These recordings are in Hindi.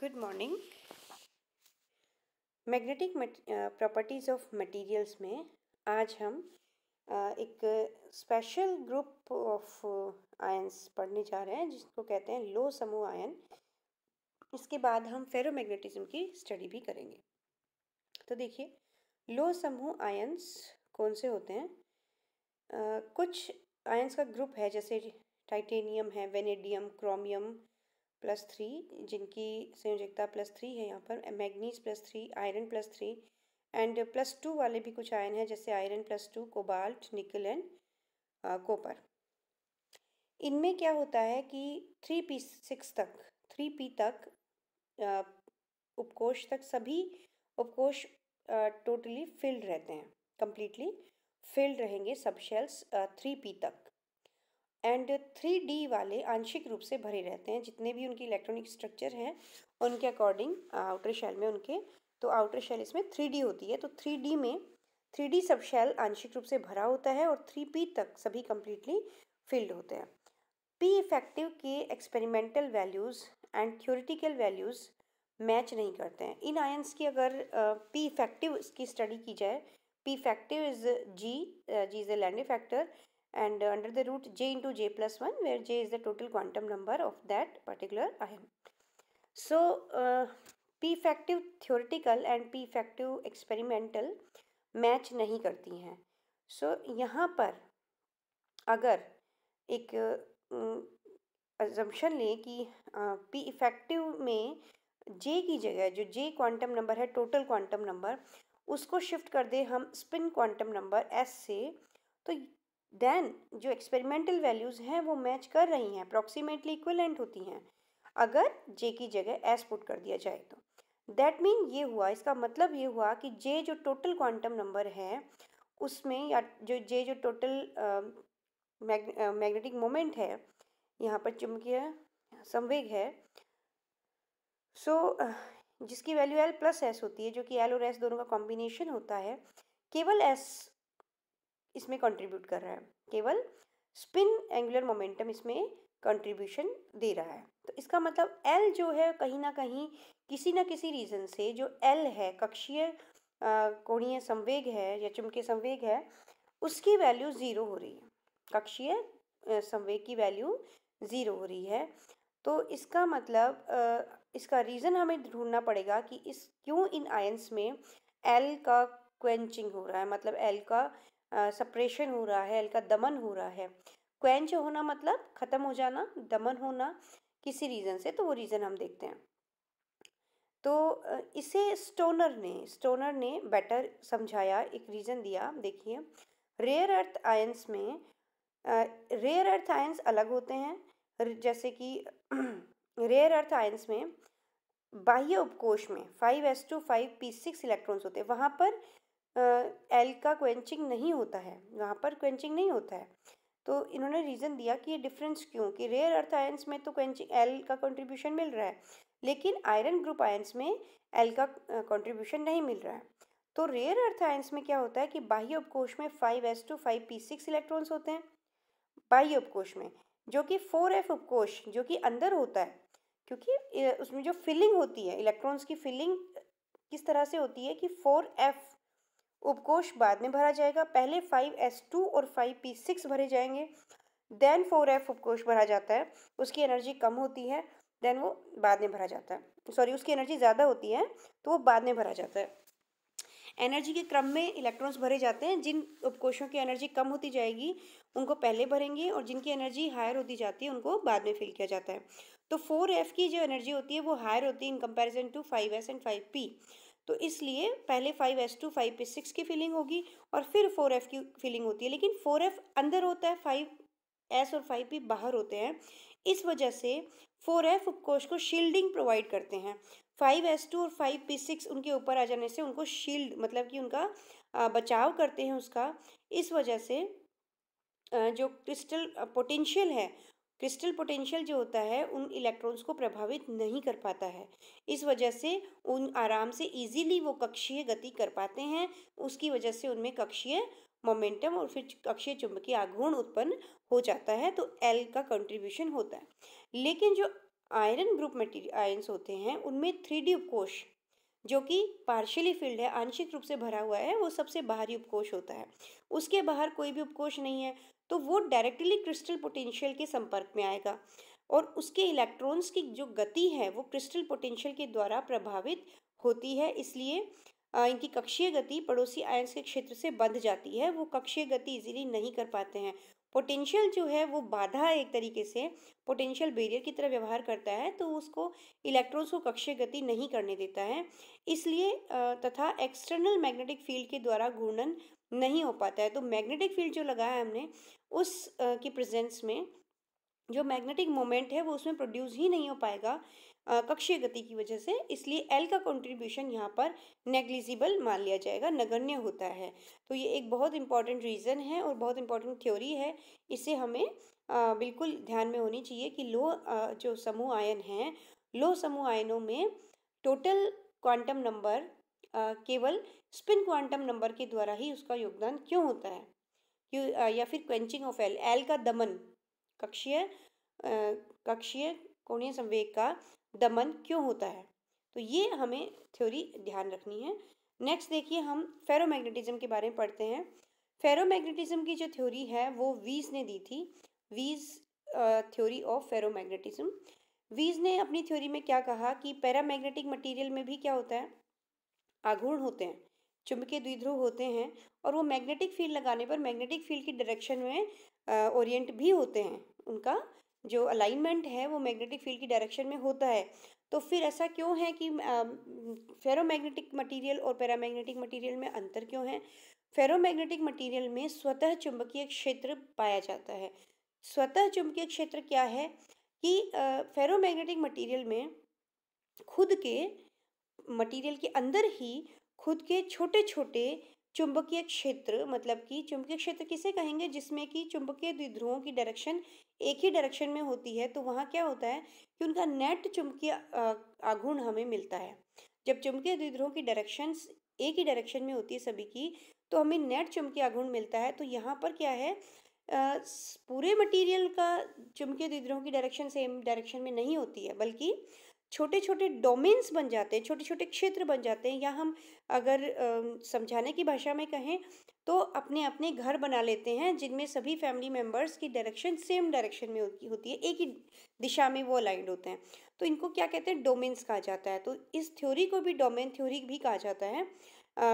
Good morning magnetic properties of materials में आज हम uh, एक स्पेशल ग्रुप ऑफ आयंस पढ़ने जा रहे हैं जिसको कहते हैं लो समूह आयन इसके बाद हम फेरोमैग्नेटिज्म की स्टडी भी करेंगे तो देखिए लो समूह आयंस कौन से होते हैं uh, कुछ आयंस का ग्रुप है जैसे टाइटेनियम है वेनेडियम क्रोमियम प्लस थ्री जिनकी संयोजकता प्लस थ्री है यहाँ पर manganese plus three iron plus three and plus two वाले भी कुछ आयन हैं जैसे iron plus two cobalt nickel and copper इनमें क्या होता है कि थ्री पी सिक्स तक थ्री पी तक उपकोष तक सभी उपकोष टोटली फिल्ड रहते हैं कम्प्लीटली फिल्ड रहेंगे सब शेल्स थ्री पी तक एंड थ्री डी वाले आंशिक रूप से भरे रहते हैं जितने भी उनकी इलेक्ट्रॉनिक स्ट्रक्चर हैं उनके अकॉर्डिंग आउटर शेल में उनके तो आउटर शेल इसमें थ्री डी होती है तो थ्री डी में थ्री डी सब शेल आंशिक रूप से भरा होता है और थ्री पी तक सभी कंप्लीटली फिल्ड होते हैं पी इफेक्टिव के experimental values and theoretical values match नहीं करते हैं इन आयंस की अगर पी इफेक्टिव की स्टडी की जाए P effective is G G is a Lande factor and under the root j into j plus 1 where j is the total quantum number of that particular ion. So uh, p effective theoretical and p effective experimental match nahi karti hain so yahan par agar ek uh, assumption le ki uh, p effective mein j ki jagah jo j quantum number hai total quantum number usko shift kar de hum spin quantum number s se तो देन जो एक्सपेरिमेंटल वैल्यूज़ हैं वो मैच कर रही हैं अप्रॉक्सीमेटली इक्वलेंट होती हैं अगर जे की जगह एस पुट कर दिया जाए तो दैट मीन ये हुआ इसका मतलब ये हुआ कि जे जो टोटल क्वांटम नंबर है उसमें या जो जे जो टोटल मैग्नेटिक मोमेंट है यहाँ पर चुंबकीय संवेग है सो so, जिसकी वैल्यू एल प्लस एस होती है जो कि एल और एस दोनों का कॉम्बिनेशन होता है केवल एस इसमें कंट्रीब्यूट कर रहा है केवल स्पिन एंगुलर मोमेंटम इसमें कंट्रीब्यूशन दे रहा है तो इसका मतलब एल जो है कहीं ना कहीं किसी ना किसी रीज़न से जो एल है कक्षीय कोणीय संवेग है या चुमके संवेग है उसकी वैल्यू ज़ीरो हो रही है कक्षीय संवेग की वैल्यू ज़ीरो हो रही है तो इसका मतलब इसका रीज़न हमें ढूंढना पड़ेगा कि इस क्यों इन आयंस में एल का क्वेंचिंग हो रहा है मतलब एल का सप्रेशन हो रहा है हल्का दमन हो रहा है क्वेंच होना मतलब ख़त्म हो जाना दमन होना किसी रीज़न से तो वो रीज़न हम देखते हैं तो इसे स्टोनर ने स्टोनर ने बेटर समझाया एक रीज़न दिया देखिए रेयर अर्थ आयंस में रेयर अर्थ आयंस अलग होते हैं जैसे कि रेयर अर्थ आयंस में बाह्य उपकोष में five S two five P six electrons होते हैं वहाँ पर एल का क्वेंचिंग नहीं होता है वहाँ पर क्वेंचिंग नहीं होता है तो इन्होंने रीज़न दिया कि ये डिफरेंस क्यों कि रेयर अर्थ आयंस में तो क्वेंचिंग एल का कंट्रीब्यूशन मिल रहा है लेकिन आयरन ग्रुप आयंस में एल का कंट्रीब्यूशन नहीं मिल रहा है तो रेयर अर्थ आयंस में क्या होता है कि बाह्य उपकोष में five S two five P six electrons होते हैं बाह्य उपकोष में जो कि फोर एफ उपकोष जो कि अंदर होता है क्योंकि उसमें जो फिलिंग होती है इलेक्ट्रॉन्स की फिलिंग किस तरह से होती है कि फोर एफ उपकोष बाद में भरा जाएगा पहले फाइव एस टू और फाइव पी सिक्स भरे जाएंगे देन फोर एफ उपकोष भरा जाता है उसकी एनर्जी कम होती है देन वो बाद में भरा जाता है सॉरी उसकी एनर्जी ज़्यादा होती है तो वो बाद में भरा जाता है एनर्जी के क्रम में इलेक्ट्रॉन्स भरे जाते हैं जिन उपकोषों की एनर्जी कम होती जाएगी उनको पहले भरेंगे और जिनकी एनर्जी हायर होती जाती है उनको बाद में फिल किया जाता है तो फोर एफ की जो एनर्जी होती है वो हायर होती है in comparison to five S and five P तो इसलिए पहले five S two five P six की फीलिंग होगी और फिर फोर एफ की फीलिंग होती है लेकिन फोर एफ अंदर होता है फाइव एस और फाइव पी बाहर होते हैं इस वजह से फोर एफ उपकोष को शील्डिंग प्रोवाइड करते हैं फाइव एस टू और फाइव पी सिक्स उनके ऊपर आ जाने से उनको शील्ड मतलब कि उनका बचाव करते हैं उसका इस वजह से जो क्रिस्टल पोटेंशियल है क्रिस्टल पोटेंशियल जो होता है उन इलेक्ट्रॉन्स को प्रभावित नहीं कर पाता है इस वजह से उन आराम से इजीली वो कक्षीय गति कर पाते हैं उसकी वजह से उनमें कक्षीय मोमेंटम और फिर कक्षीय चुंबकीय आघूर्ण उत्पन्न हो जाता है तो एल का कंट्रीब्यूशन होता है लेकिन जो आयरन ग्रुप मटीरियल आयन्स होते हैं उनमें थ्री डी उपकोष जो कि पार्शियली फील्ड है आंशिक रूप से भरा हुआ है वो सबसे बाहरी उपकोष होता है उसके बाहर कोई भी उपकोष नहीं है तो वो डायरेक्टली क्रिस्टल पोटेंशियल के संपर्क में आएगा और उसके इलेक्ट्रॉन्स की जो गति है वो क्रिस्टल पोटेंशियल के द्वारा प्रभावित होती है इसलिए इनकी कक्षीय गति पड़ोसी आयंस के क्षेत्र से बंध जाती है वो कक्षीय गति इजीली नहीं कर पाते हैं पोटेंशियल जो है वो बाधा एक तरीके से पोटेंशियल बेरियर की तरह व्यवहार करता है तो उसको इलेक्ट्रॉन्स को कक्ष्य गति नहीं करने देता है इसलिए तथा एक्सटर्नल मैग्नेटिक फील्ड के द्वारा घूर्णन नहीं हो पाता है तो मैग्नेटिक फील्ड जो लगाया हमने उस की प्रेजेंस में जो मैग्नेटिक मोमेंट है वो उसमें प्रोड्यूस ही नहीं हो पाएगा कक्षीय गति की वजह से इसलिए एल का कंट्रीब्यूशन यहाँ पर नेग्लिजिबल मान लिया जाएगा नगण्य होता है तो ये एक बहुत इंपॉर्टेंट रीज़न है और बहुत इंपॉर्टेंट थ्योरी है इसे हमें आ, बिल्कुल ध्यान में होनी चाहिए कि लो आ, जो समूह आयन हैं लो समूह आयनों में टोटल क्वांटम नंबर केवल स्पिन क्वांटम नंबर के द्वारा ही उसका योगदान क्यों होता है क्यों आ, या फिर क्वेंचिंग ऑफ एल एल का दमन कक्षीय कक्षीय कोणीय संवेग का दमन क्यों होता है तो ये हमें थ्योरी ध्यान रखनी है नेक्स्ट देखिए हम फेरोमैग्नेटिज्म के बारे में पढ़ते हैं फेरोमैग्नेटिज्म की जो थ्योरी है वो वीज ने दी थी वीज थ्योरी ऑफ फेरोमैग्नेटिज्म वीज ने अपनी थ्योरी में क्या कहा कि पैरामैग्नेटिक मटेरियल में भी क्या होता है आघूर्ण होते हैं चुंबकीय द्विध्रुव होते हैं और वो मैग्नेटिक फील्ड लगाने पर मैग्नेटिक फील्ड की डायरेक्शन में ओरिएंट भी होते हैं उनका जो अलाइनमेंट है वो मैग्नेटिक फील्ड की डायरेक्शन में होता है तो फिर ऐसा क्यों है कि फेरोमैग्नेटिक मटेरियल और पैरामैग्नेटिक मटेरियल में अंतर क्यों है फेरोमैग्नेटिक मटेरियल में स्वतः चुंबकीय क्षेत्र पाया जाता है स्वतः चुंबकीय क्षेत्र क्या है कि फेरोमैग्नेटिक मटेरियल में खुद के मटेरियल के अंदर ही खुद के छोटे छोटे चुंबकीय क्षेत्र मतलब कि चुंबकीय क्षेत्र किसे कहेंगे जिसमें कि चुंबकीय द्विध्रुवों की डायरेक्शन एक ही डायरेक्शन में होती है तो वहाँ क्या होता है कि उनका नेट चुंबकीय आघूर्ण हमें मिलता है जब चुंबकीय द्विध्रुवों की डायरेक्शन एक ही डायरेक्शन में होती है सभी की तो हमें नेट चुंबकीय आघूर्ण मिलता है तो यहाँ पर क्या है आ, पूरे मटेरियल का चुंबकीय द्विध्रुवों की डायरेक्शन सेम डायरेक्शन में नहीं होती है बल्कि छोटे छोटे डोमेन्स बन जाते हैं छोटे छोटे क्षेत्र बन जाते हैं या हम अगर समझाने की भाषा में कहें तो अपने अपने घर बना लेते हैं जिनमें सभी फैमिली मेम्बर्स की डायरेक्शन सेम डायरेक्शन में होती है एक ही दिशा में वो अलाइंड होते हैं तो इनको क्या कहते हैं डोमेन्स कहा जाता है तो इस थ्योरी को भी डोमेन थ्योरी भी कहा जाता है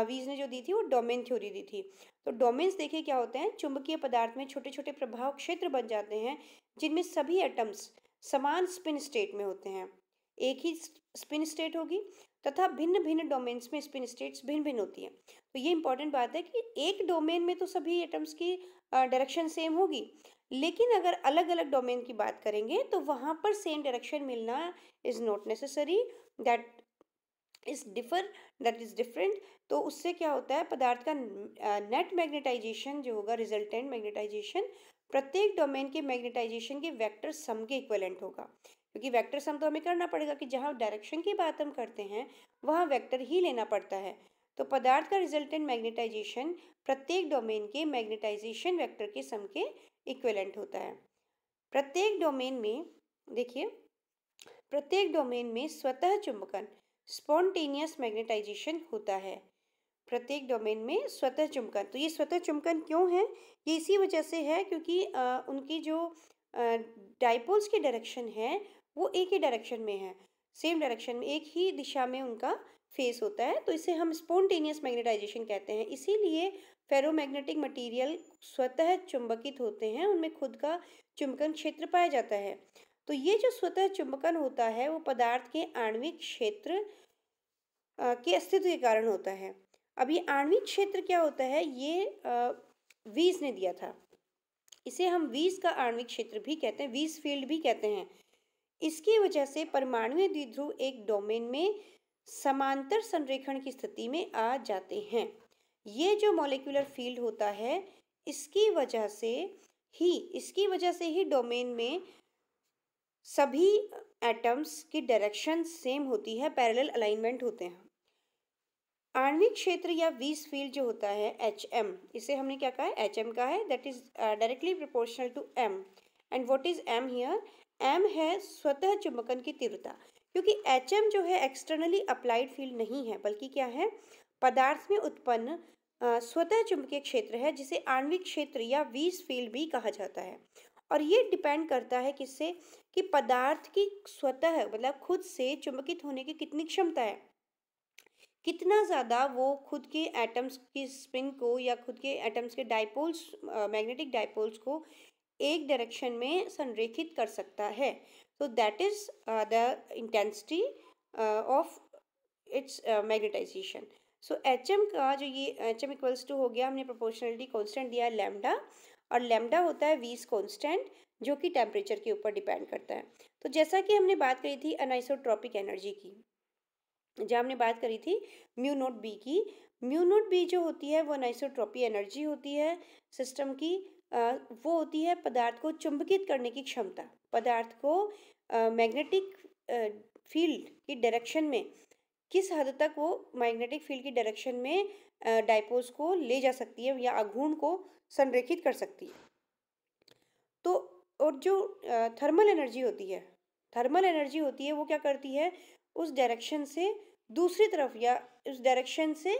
वीज ने जो दी थी वो डोमेन थ्योरी दी थी तो डोमेन्स देखिए क्या होते हैं चुंबकीय पदार्थ में छोटे छोटे प्रभाव क्षेत्र बन जाते हैं जिनमें सभी एटम्स समान स्पिन स्टेट में होते हैं एक ही स्पिन स्टेट होगी तथा भिन्न भिन्न डोमेन्स में स्पिन स्टेट्स भिन्न भिन्न होती हैं तो ये इंपॉर्टेंट बात है कि एक डोमेन में तो सभी एटम्स की डायरेक्शन सेम होगी लेकिन अगर अलग अलग डोमेन की बात करेंगे तो वहाँ पर सेम डायरेक्शन मिलना is not necessary that is differ that is different तो उससे क्या होता है पदार्थ का नेट मैग्नेटाइजेशन जो होगा रिजल्टेंट मैग्नेटाइजेशन प्रत्येक डोमेन के मैग्नेटाइजेशन के वेक्टर सम के इक्वलेंट होगा क्योंकि वेक्टर सम तो हमें करना पड़ेगा कि जहाँ डायरेक्शन की बात हम करते हैं वहाँ वेक्टर ही लेना पड़ता है तो पदार्थ का रिजल्टेंट मैग्नेटाइजेशन प्रत्येक डोमेन के मैग्नेटाइजेशन वेक्टर के सम के इक्वेलेंट होता है प्रत्येक डोमेन में देखिए प्रत्येक डोमेन में स्वतः चुंबकन स्पॉन्टेनियस मैग्नेटाइजेशन होता है प्रत्येक डोमेन में स्वतः चुंबकन तो ये स्वतः चुंबकन क्यों है ये इसी वजह से है क्योंकि आ, उनकी जो डाइपोल्स की डायरेक्शन है वो एक ही डायरेक्शन में है सेम डायरेक्शन में एक ही दिशा में उनका फेस होता है तो इसे हम स्पोन्टेनियस मैग्नेटाइजेशन कहते हैं इसीलिए फेरोमैग्नेटिक मटेरियल स्वतः चुंबकित होते हैं उनमें खुद का चुंबकन क्षेत्र पाया जाता है तो ये जो स्वतः चुंबकन होता है वो पदार्थ के आणविक क्षेत्र के अस्तित्व के कारण होता है अब ये आणविक क्षेत्र क्या होता है ये वीज ने दिया था इसे हम वीज का आणविक क्षेत्र भी कहते हैं वीज फील्ड भी कहते हैं इसकी वजह से परमाणु द्विध्रुव एक डोमेन में समांतर संरेखण की स्थिति में आ जाते हैं ये जो मॉलिकुलर फील्ड होता है इसकी वजह से ही इसकी वजह से ही डोमेन में सभी एटम्स की डायरेक्शन सेम होती है पैरेलल अलाइनमेंट होते हैं आणविक क्षेत्र या वीस फील्ड जो होता है एच एम इसे हमने क्या कहा है एच एम का है that is directly proportional to M and what is M here M है स्वतः चुंबकन की तीव्रता क्योंकि एच एम जो है एक्सटर्नली अप्लाइड फील्ड नहीं है बल्कि क्या है पदार्थ में उत्पन्न स्वतः चुंबकीय क्षेत्र है जिसे आणविक क्षेत्र या वीज फील्ड भी कहा जाता है और ये डिपेंड करता है किससे कि पदार्थ की स्वतः मतलब खुद से चुंबकित होने की कितनी क्षमता है कितना ज़्यादा वो खुद के एटम्स की स्प्रिंग को या खुद के एटम्स के डाइपोल्स मैग्नेटिक डायपोल्स को एक डायरेक्शन में संरेखित कर सकता है so that is the intensity of its magnetization so H M का जो ये एच एम इक्वल्स टू हो गया हमने प्रोपोर्शनलिटी कांस्टेंट दिया है लेमडा और लेमडा होता है वीस कांस्टेंट जो कि टेम्परेचर के ऊपर डिपेंड करता है तो जैसा कि हमने बात करी थी अनाइसोट्रॉपिक एनर्जी की जहाँ हमने बात करी थी म्यू नोट बी की म्यू नोट बी जो होती है वो अनाइसोट्रॉपी एनर्जी होती है सिस्टम की वो होती है पदार्थ को चुंबकित करने की क्षमता पदार्थ को मैग्नेटिक फील्ड की डायरेक्शन में किस हद तक वो मैग्नेटिक फील्ड की डायरेक्शन में डाइपोल्स को ले जा सकती है या अघूर्ण को संरेखित कर सकती है तो और जो थर्मल एनर्जी होती है थर्मल एनर्जी होती है वो क्या करती है उस डायरेक्शन से दूसरी तरफ या उस डायरेक्शन से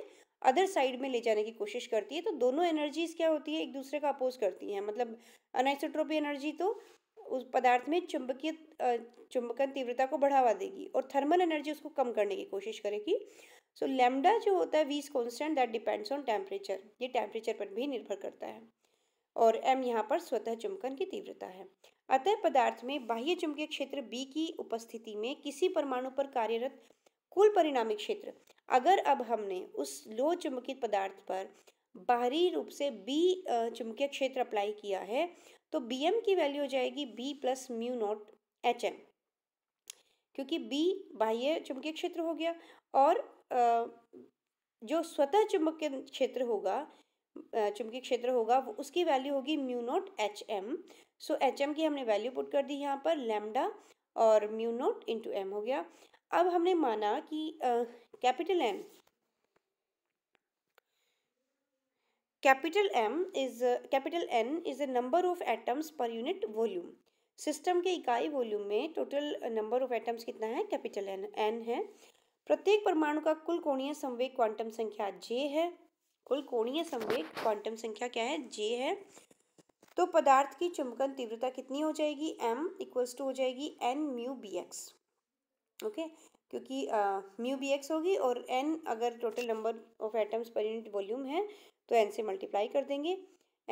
अदर साइड में ले जाने की कोशिश करती है तो दोनों एनर्जीज क्या होती है एक दूसरे का अपोज करती हैं मतलब अनाइसोट्रोपी एनर्जी तो उस पदार्थ में चुंबकीय चुंबकन तीव्रता को बढ़ावा देगी और थर्मल एनर्जी उसको कम करने की कोशिश करेगी सो so, लेमडा जो होता है Weiss constant that depends on temperature ये टेम्परेचर पर भी निर्भर करता है और एम यहाँ पर स्वतः चुंबकन की तीव्रता है अतः पदार्थ में बाह्य चुंबकीय क्षेत्र बी की उपस्थिति में किसी परमाणु पर कार्यरत कुल परिणामी क्षेत्र अगर अब हमने उस लो चुंबकीय पदार्थ पर बाहरी रूप से बी चुंबकीय क्षेत्र अप्लाई किया है तो बी एम की वैल्यू हो जाएगी B plus mu naught H M क्योंकि बी बाह्य चुंबकीय क्षेत्र हो गया और जो स्वतः चुंबकीय क्षेत्र होगा चुंबकीय क्षेत्र होगा उसकी वैल्यू होगी mu naught H M so H M की हमने वैल्यू पुट कर दी यहाँ पर लैम्डा और म्यू नोट इंटू एम हो गया अब हमने माना कि capital M capital M is capital N is the number of atoms per unit volume system के इकाई वॉल्यूम में टोटल नंबर ऑफ एटम्स कितना है कैपिटल एन एन है प्रत्येक परमाणु का कुल कोणीय संवेग क्वांटम संख्या जे है कुल कोणीय संवेग क्वांटम संख्या क्या है जे है तो पदार्थ की चुंबकन तीव्रता कितनी हो जाएगी एम इक्वल्स टू हो जाएगी N mu B X okay क्योंकि म्यू बी एक्स होगी और एन अगर total number of atoms per unit volume है तो एन से मल्टीप्लाई कर देंगे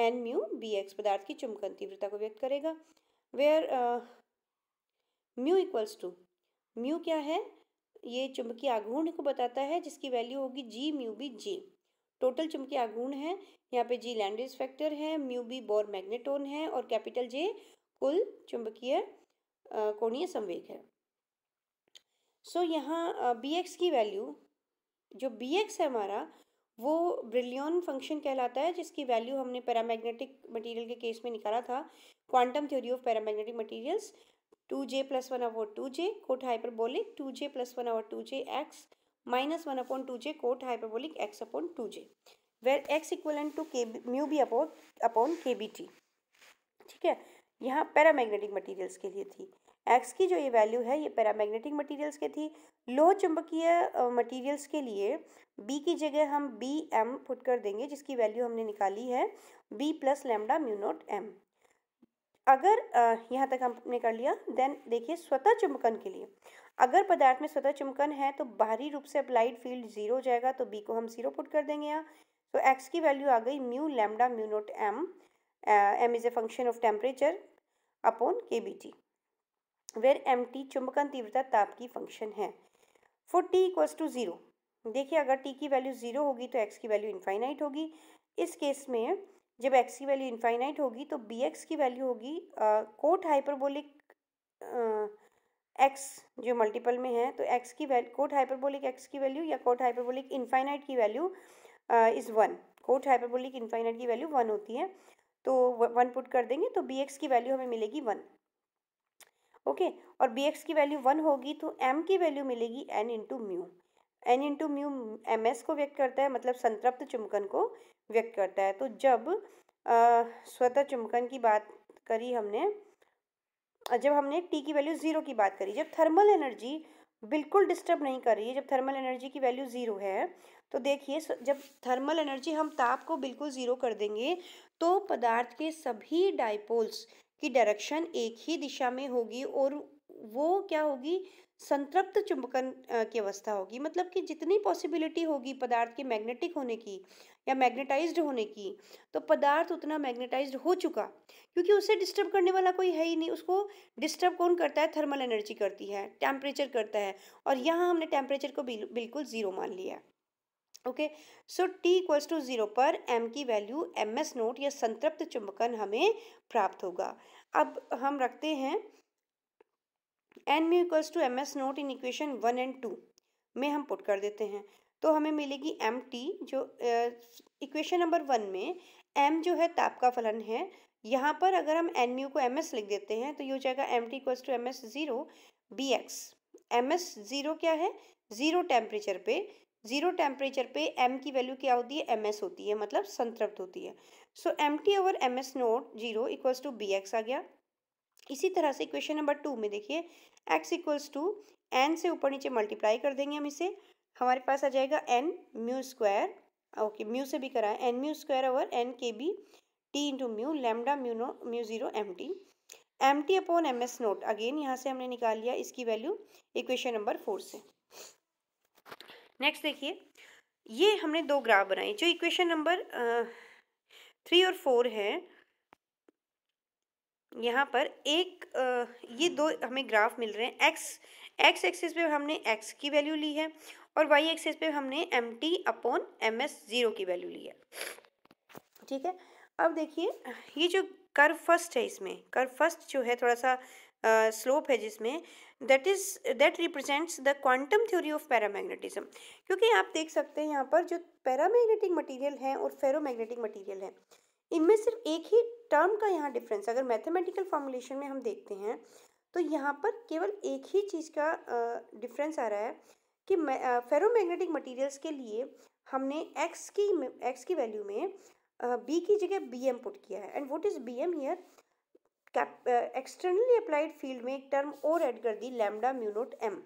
एन म्यू बी एक्स पदार्थ की चुंबकन तीव्रता को व्यक्त करेगा where mu equals to mu क्या है ये चुंबकीय आघूर्ण को बताता है जिसकी वैल्यू होगी G mu B J total चुंबकीय आघूर्ण है यहाँ पे जी लैंडेज फैक्टर है म्यू बी बोर मैग्नेटोन है और कैपिटल जे कुल चुंबकीय कोणीय संवेग है सो so, यहाँ बी uh, एक्स की वैल्यू जो बी एक्स है हमारा वो ब्रिलियन फंक्शन कहलाता है जिसकी वैल्यू हमने पैरामैग्नेटिक मटेरियल के केस में निकाला था quantum theory of paramagnetic materials two J plus one over two J cot hyperbolic two J plus one over two J X minus one upon two J cot hyperbolic X upon two J where X equal to K mu B upon upon K B T ठीक है यहाँ पैरामैग्नेटिक मटीरियल्स के लिए थी एक्स की जो ये वैल्यू है ये पैरामैग्नेटिक मटेरियल्स के थी लोह चुंबकीय मटेरियल्स के लिए बी की जगह हम बी एम पुट कर देंगे जिसकी वैल्यू हमने निकाली है B plus lambda mu naught M अगर यहाँ तक हमने कर लिया देन देखिए स्वतः चुंबकन के लिए अगर पदार्थ में स्वतः चुंबकन है तो बाहरी रूप से अप्लाइड फील्ड जीरो हो जाएगा तो बी को हम जीरो पुट कर देंगे यहाँ तो एक्स की वैल्यू आ गई mu lambda mu naught M M is a function of temperature upon K B T where M T चुंबकन तीव्रता ताप की फंक्शन है for T equals to zero देखिए अगर टी की वैल्यू ज़ीरो होगी तो एक्स की वैल्यू इन्फाइनाइट होगी इस केस में जब एक्स की वैल्यू इन्फाइनाइट होगी तो बी एक्स की वैल्यू होगी कोट हाइपरबोलिक एक्स जो मल्टीपल में है तो एक्स की वैल्यू कोट हाइपरबोलिक एक्स की वैल्यू या कोट हाइपरबोलिक इन्फाइनाइट की value is one cot hyperbolic infinite की वैल्यू वन होती है तो वन पुट कर देंगे तो बी एक्स की वैल्यू हमें मिलेगी वन ओके और बी एक्स की वैल्यू वन होगी तो एम की वैल्यू मिलेगी N into mu N into mu M S को व्यक्त करता है मतलब संतृप्त चुंबकन को व्यक्त करता है तो जब स्वतः चुंबकन की बात करी हमने जब हमने टी की वैल्यू ज़ीरो की बात करी जब थर्मल एनर्जी बिल्कुल डिस्टर्ब नहीं कर रही है जब थर्मल एनर्जी की वैल्यू ज़ीरो है तो देखिए जब थर्मल एनर्जी हम ताप को बिल्कुल ज़ीरो कर देंगे तो पदार्थ के सभी डाइपोल्स की डायरेक्शन एक ही दिशा में होगी और वो क्या होगी संतृप्त चुंबकन की अवस्था होगी मतलब कि जितनी पॉसिबिलिटी होगी पदार्थ के मैग्नेटिक होने की या मैग्नेटाइज्ड होने की तो पदार्थ उतना मैग्नेटाइज्ड हो चुका क्योंकि उसे डिस्टर्ब करने वाला कोई है ही नहीं उसको डिस्टर्ब कौन करता है थर्मल एनर्जी करती है टेम्परेचर करता है और यहाँ हमने टेम्परेचर को बिल्कुल ज़ीरो मान लिया okay so T equals to zero पर एम की वैल्यू एम एस नोट या संतृप्त चुंबकन हमें प्राप्त होगा अब हम रखते हैं N mu equals to M S naught इन इक्वेशन वन एंड टू में हम पुट कर देते हैं तो हमें मिलेगी एम टी जो इक्वेशन नंबर वन में एम जो है ताप का फलन है यहाँ पर अगर हम एन यू को एम एस लिख देते हैं तो ये हो जाएगा M T equals to M S zero B X M S zero क्या है ज़ीरो टेम्परेचर पे जीरो टेम्परेचर पे एम की वैल्यू क्या होती है एम एस होती है मतलब संतृप्त होती है so M T over M S naught zero equals to B X आ गया इसी तरह से इक्वेशन नंबर टू में देखिए एक्स इक्वल्स टू एन से ऊपर नीचे मल्टीप्लाई कर देंगे हम इसे हमारे पास आ जाएगा N mu square okay mu से भी कराएं N mu square over N K B T into mu lambda mu no mu zero M T M T upon M S naught again यहाँ से हमने निकाल लिया इसकी वैल्यू इक्वेशन नंबर फोर से नेक्स्ट देखिए ये हमने दो ग्राफ बनाए जो इक्वेशन नंबर थ्री और फोर है यहाँ पर एक आ, ये दो हमें ग्राफ मिल रहे हैं एक्स एक्स एक्सिस पे हमने एक्स की वैल्यू ली है और वाई एक्सिस पे हमने M T upon M S zero की वैल्यू ली है ठीक है अब देखिए ये जो कर्व फर्स्ट है इसमें कर्व फर्स्ट जो है थोड़ा सा स्लोप है जिसमें that is that represents the quantum theory of paramagnetism क्योंकि आप देख सकते हैं यहाँ पर जो पैरामैग्नेटिक मटेरियल है और फेरोमैग्नेटिक मटेरियल है इनमें सिर्फ एक ही टर्म का यहाँ डिफरेंस अगर मैथमेटिकल फॉर्मुलेशन में हम देखते हैं तो यहाँ पर केवल एक ही चीज़ का डिफरेंस uh, आ रहा है कि फेरोमैग्नेटिक uh, मटेरियल्स के लिए हमने एक्स की एक्स की वैल्यू में बी uh, की जगह बी एम पुट किया है and what is B M here externally applied field में एक टर्म और ऐड कर दी lambda mu naught M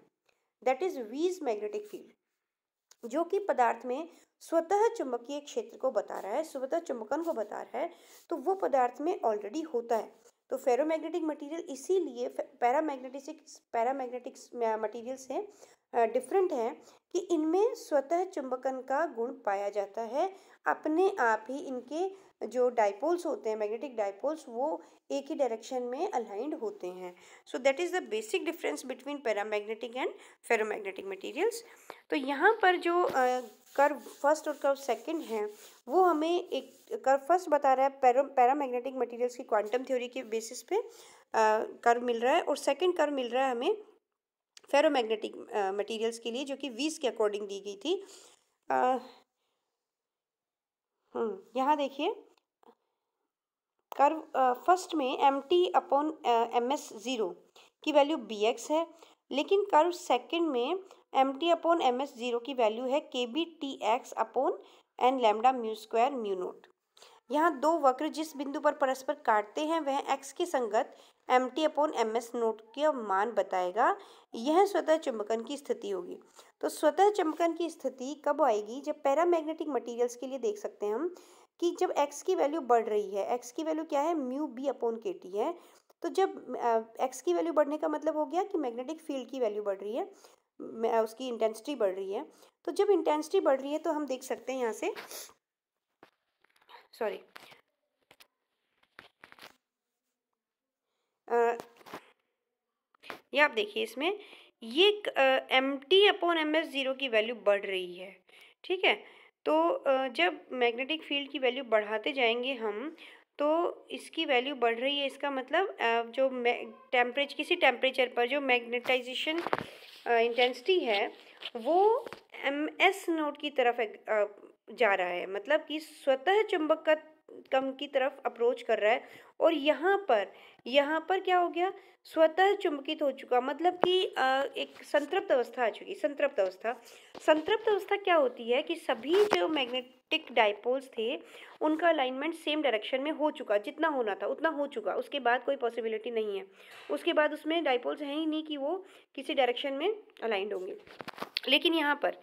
that is Weiss magnetic field जो कि पदार्थ में स्वतः चुंबकीय क्षेत्र को बता रहा है स्वतः चुंबकन को बता रहा है तो वो पदार्थ में ऑलरेडी होता है तो फेरोमैग्नेटिक मटेरियल इसीलिए पैरामैग्नेटिक पैरामैग्नेटिक मटेरियल से डिफरेंट हैं कि इनमें स्वतः चुंबकन का गुण पाया जाता है अपने आप ही इनके जो डाइपोल्स होते हैं मैग्नेटिक डाइपोल्स वो एक ही डायरेक्शन में अलाइंड होते हैं so that is the basic difference between paramagnetic and ferromagnetic materials तो यहाँ पर जो कर्व फर्स्ट और कर्व सेकंड हैं वो हमें एक कर्व फर्स्ट बता रहा है पैरो पैरामैग्नेटिक मटेरियल्स की क्वांटम थ्योरी के बेसिस पे कर्व मिल रहा है और सेकेंड कर्व मिल रहा है हमें फेरोमैग्नेटिक मटीरियल्स के लिए जो कि वीस के अकॉर्डिंग दी गई थी हम्म, यहाँ देखिए कर्व फर्स्ट uh, में M T upon M S zero की वैल्यू बी एक्स है लेकिन कर्व सेकंड में M T upon M S zero की वैल्यू है K B T x upon N lambda mu square mu naught यहाँ दो वक्र जिस बिंदु पर परस्पर काटते हैं वह एक्स की संगत M T upon M S naught के मान बताएगा यह स्वतः चुंबकन की स्थिति होगी तो स्वतः चुंबकन की स्थिति कब आएगी जब पैरामैग्नेटिक मटेरियल्स के लिए देख सकते हैं हम कि जब x की वैल्यू बढ़ रही है x की वैल्यू क्या है mu B upon K T है तो जब एक्स की वैल्यू बढ़ने का मतलब हो गया कि मैग्नेटिक फील्ड की वैल्यू बढ़ रही है उसकी इंटेंसिटी बढ़ रही है तो जब इंटेंसिटी बढ़ रही है तो हम देख सकते हैं यहाँ से सॉरी ये आप देखिए इसमें ये M T upon M S zero की वैल्यू बढ़ रही है ठीक है तो जब मैग्नेटिक फील्ड की वैल्यू बढ़ाते जाएंगे हम तो इसकी वैल्यू बढ़ रही है इसका मतलब जो टेम्परेच किसी टेम्परेचर पर जो मैग्नेटाइजेशन इंटेंसिटी है वो एम एस नोट की तरफ जा रहा है मतलब कि स्वतः चुंबक कम की तरफ अप्रोच कर रहा है और यहाँ पर यहाँ पर क्या हो गया स्वतः चुंबकित हो चुका मतलब कि एक संतृप्त अवस्था आ चुकी संतृप्त अवस्था संतृप्त अवस्था क्या होती है कि सभी जो मैग्नेटिक डायपोल्स थे उनका अलाइनमेंट सेम डायरेक्शन में हो चुका जितना होना था उतना हो चुका उसके बाद कोई पॉसिबिलिटी नहीं है उसके बाद उसमें डायपोल्स हैं ही नहीं कि वो किसी डायरेक्शन में अलाइंड होंगे लेकिन यहाँ पर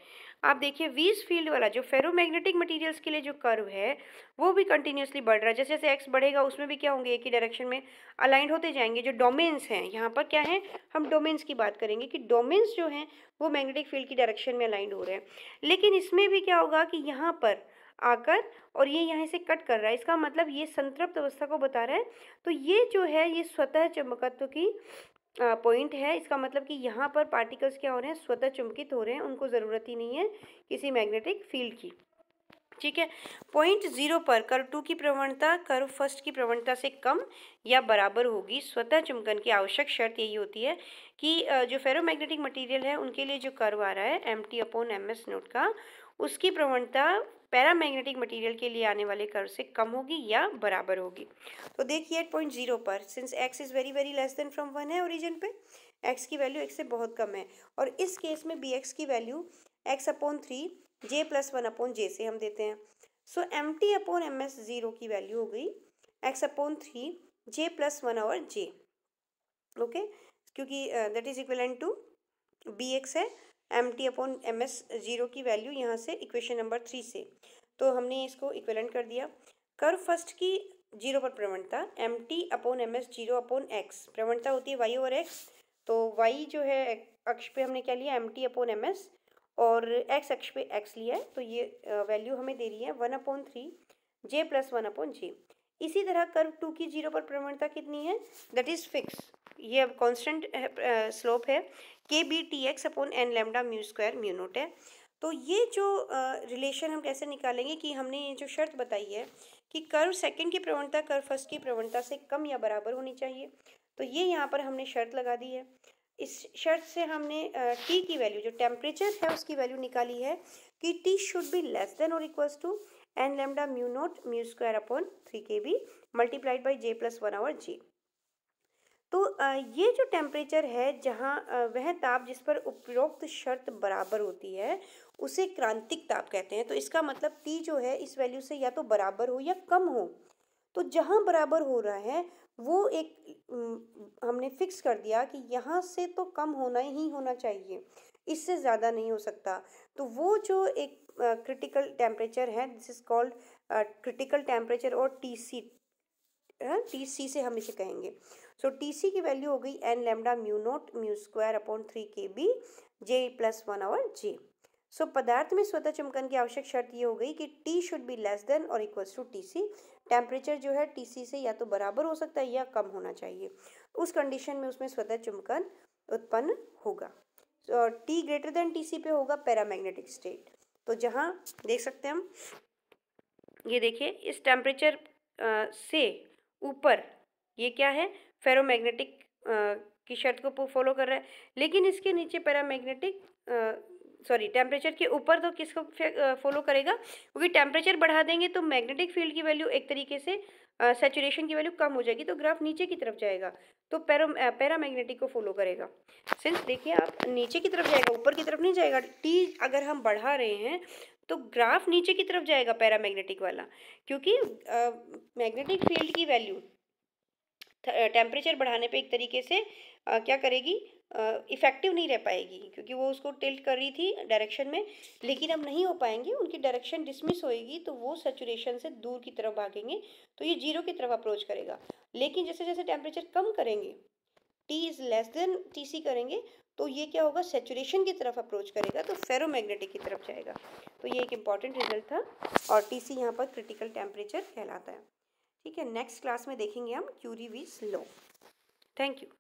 आप देखिए वीज फील्ड वाला जो फेरोमैग्नेटिक मटेरियल्स के लिए जो कर्व है वो भी कंटिन्यूसली बढ़ रहा है जैसे जैसे एक्स बढ़ेगा उसमें भी क्या होंगे एक ही डायरेक्शन में अलाइंड होते जाएंगे जो डोमेन्स हैं यहाँ पर क्या है हम डोमेन्स की बात करेंगे कि डोमेन्स जो हैं वो मैग्नेटिक फील्ड की डायरेक्शन में अलाइंड हो रहे हैं लेकिन इसमें भी क्या होगा कि यहाँ पर आकर और ये यहाँ से कट कर रहा है इसका मतलब ये संतृप्त अवस्था को बता रहा है तो ये जो है ये स्वतः चमकत्व की पॉइंट है इसका मतलब कि यहाँ पर पार्टिकल्स क्या हो रहे हैं स्वतः चुंबकित हो रहे हैं उनको ज़रूरत ही नहीं है किसी मैग्नेटिक फील्ड की ठीक है पॉइंट जीरो पर कर्व टू की प्रवणता कर्व फर्स्ट की प्रवणता से कम या बराबर होगी स्वतः चुंबकन की आवश्यक शर्त यही होती है कि जो फेरोमैग्नेटिक मटेरियल है उनके लिए जो कर्व आ रहा है M T upon M S naught का उसकी प्रवणता पैरामैग्नेटिक मटेरियल के लिए आने वाले कर्व से कम होगी या बराबर होगी तो देखिए एट पॉइंट जीरो पर since x is very very less than from one है ओरिजिन पे एक्स की वैल्यू एक से बहुत कम है और इस केस में बी एक्स की value x upon three J plus one upon J से हम देते हैं so M T upon M S zero की वैल्यू हो गई x upon three J plus one और जे ओके क्योंकि that is equal to B x है M T upon M S zero की वैल्यू यहाँ से इक्वेशन नंबर थ्री से तो हमने इसको इक्वेलेंट कर दिया कर्व फर्स्ट की जीरो पर प्रवणता M T upon M S zero upon x प्रवणता होती है वाई ओवर एक्स तो वाई जो है अक्ष पे हमने क्या लिया M T upon M S और एक्स अक्ष पे एक्स लिया है तो ये वैल्यू हमें दे रही है one upon three J plus one upon J इसी तरह कर्व टू की जीरो पर प्रवणता कितनी है दैट इज़ फिक्स ये अब कॉन्स्टेंट स्लोप है K B T x upon N lambda mu square mu naught है तो ये जो रिलेशन हम कैसे निकालेंगे कि हमने ये जो शर्त बताई है कि कर्व सेकंड की प्रवणता कर्व फर्स्ट की प्रवणता से कम या बराबर होनी चाहिए तो ये यहाँ पर हमने शर्त लगा दी है इस शर्त से हमने टी की वैल्यू जो टेम्परेचर है उसकी वैल्यू निकाली है कि T should be less than और equals to N lambda mu naught mu square upon three K B multiplied by J plus one over J तो ये जो टेम्परेचर है जहाँ वह ताप जिस पर उपरोक्त शर्त बराबर होती है उसे क्रांतिक ताप कहते हैं तो इसका मतलब टी जो है इस वैल्यू से या तो बराबर हो या कम हो तो जहाँ बराबर हो रहा है वो एक हमने फिक्स कर दिया कि यहाँ से तो कम होना ही होना चाहिए इससे ज़्यादा नहीं हो सकता तो वो जो एक क्रिटिकल टेम्परेचर है this is called critical temperature और टी सी टी सी से हम इसे कहेंगे सो टी सी की वैल्यू हो गई N lambda mu naught mu square upon three K B J plus one over J so पदार्थ में स्वतः चमकन की आवश्यक शर्त ये हो गई कि T should be less than और equals to T C temperature जो है टी सी से या तो बराबर हो सकता है या कम होना चाहिए उस कंडीशन में उसमें स्वतः चमकन उत्पन्न होगा और T greater than T C पे होगा पैरामैग्नेटिक स्टेट तो जहाँ देख सकते हैं हम ये देखिए इस टेम्परेचर से ऊपर ये क्या है फेरोमैग्नेटिक की शर्त को फॉलो कर रहा है लेकिन इसके नीचे पैरामैग्नेटिक सॉरी टेम्परेचर के ऊपर तो किसको फॉलो करेगा क्योंकि टेम्परेचर बढ़ा देंगे तो मैग्नेटिक फील्ड की वैल्यू एक तरीके से सेचुरेशन की वैल्यू कम हो जाएगी तो ग्राफ नीचे की तरफ जाएगा तो पैरो पैरामैग्नेटिक को फॉलो करेगा सिंस देखिए आप नीचे की तरफ जाएगा ऊपर की तरफ नहीं जाएगा टी अगर हम बढ़ा रहे हैं तो ग्राफ नीचे की तरफ जाएगा पैरामैग्नेटिक वाला क्योंकि मैग्नेटिक फील्ड की वैल्यू टेम्परेचर बढ़ाने पे एक तरीके से आ, क्या करेगी इफ़ेक्टिव नहीं रह पाएगी क्योंकि वो उसको टिल्ट कर रही थी डायरेक्शन में लेकिन अब नहीं हो पाएंगे उनकी डायरेक्शन डिसमिस होएगी तो वो सेचुरेशन से दूर की तरफ भागेंगे तो ये जीरो की तरफ अप्रोच करेगा लेकिन जैसे जैसे टेम्परेचर कम करेंगे T is less than T C करेंगे तो ये क्या होगा सेचुरेशन की तरफ अप्रोच करेगा तो फेरोमैग्नेटिक की तरफ जाएगा तो ये एक इम्पॉर्टेंट रिजल्ट था और टी सी यहाँ पर क्रिटिकल टेम्परेचर कहलाता है ठीक है नेक्स्ट क्लास में देखेंगे हम Curie Weiss law thank you